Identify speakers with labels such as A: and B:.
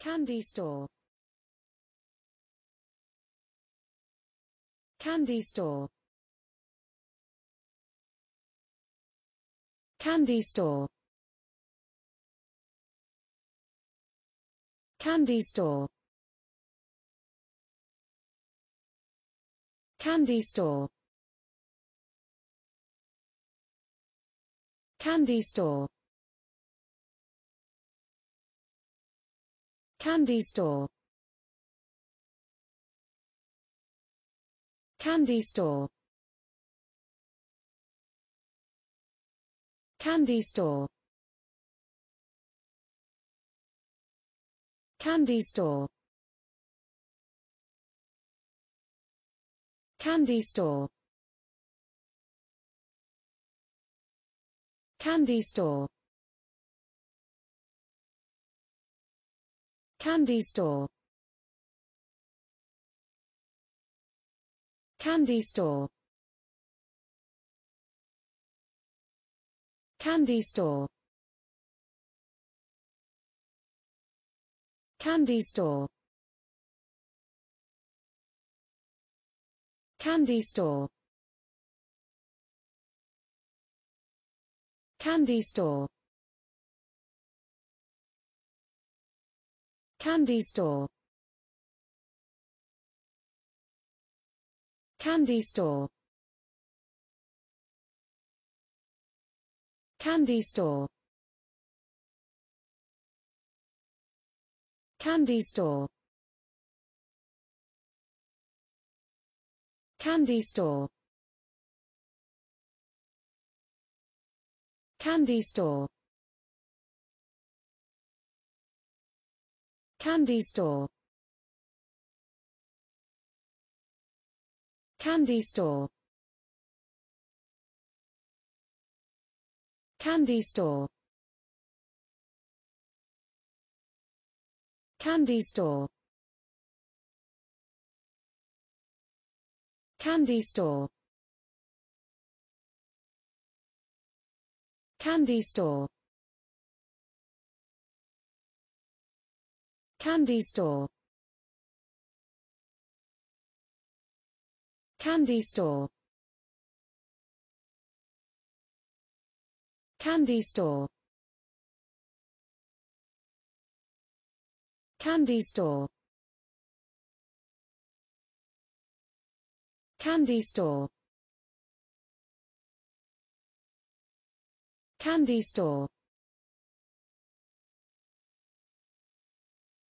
A: Candy store Candy store Candy store Candy store Candy store Candy store Candy store Candy store Candy store Candy store Candy store Candy store Candy store Candy store Candy store Candy store Candy store Candy store Candy store Candy store Candy store Candy store Candy store Candy store Candy store Candy store Candy store Candy store Candy store Candy store Candy store Candy store Candy store Candy store Candy store Candy store